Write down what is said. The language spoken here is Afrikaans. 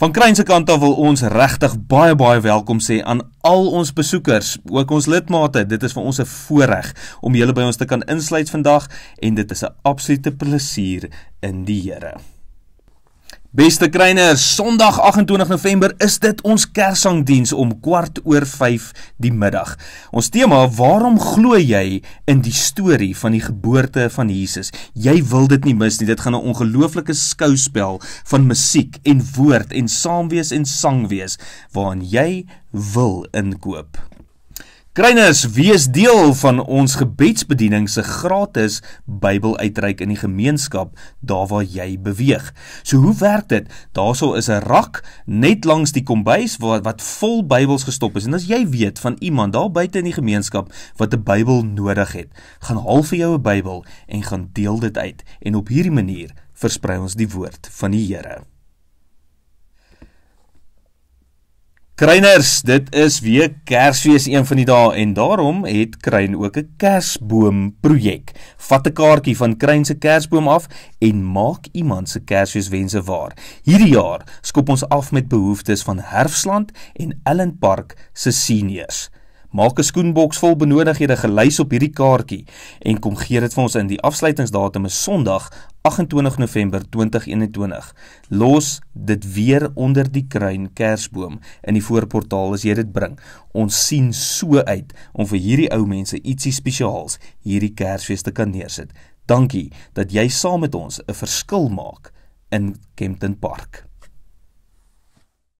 Van Kruin se kant af wil ons regtig baie baie welkom sê aan al ons besoekers, ook ons lidmate. Dit is vir ons 'n voorreg om julle by ons te kan insluit vandag en dit is 'n absolute plesier in die Here. Beste kreiner, sondag 28 november is dit ons kersangdienst om kwart oor vijf die middag. Ons thema, waarom glo jy in die story van die geboorte van Jesus? Jy wil dit nie mis nie, dit gaan een ongelooflike skouspel van muziek en woord en saamwees en sangwees, waarin jy wil inkoop. Kreynes, wees deel van ons gebedsbediening se gratis Bybeluitreik in die gemeenskap daar waar jy beweeg. So hoe werk dit? Daarso is 'n rak net langs die kombuis wat wat vol Bybels gestop is. En as jy weet van iemand daar buite in die gemeenskap wat 'n Bybel nodig het, gaan haal vir jou 'n Bybel en gaan deel dit uit en op hierdie manier versprei ons die woord van die Here. Kreiners, dit is weer Kersfees een van die dae en daarom het Krein ook 'n Kersboom projek. Vat 'n kaartjie van Krein se Kersboom af en maak iemand se Kersfeeswense waar. Hierdie jaar skop ons af met behoeftes van Herfsland en Ellen Park se seniors. Maak 'n skoenboks vol benodigdhede gelys op hierdie kaartjie en kom gee dit vir ons in. Die afsluitingsdatum is Sondag, 28 November 2021. Los dit weer onder die kruin Kersboom in die voorportaal as jy dit bring. Ons sien so uit om vir hierdie ou mense ietsie spesiaals hierdie Kersfees te kan neersit. Dankie dat jy saam met ons 'n verskil maak in Kempton Park.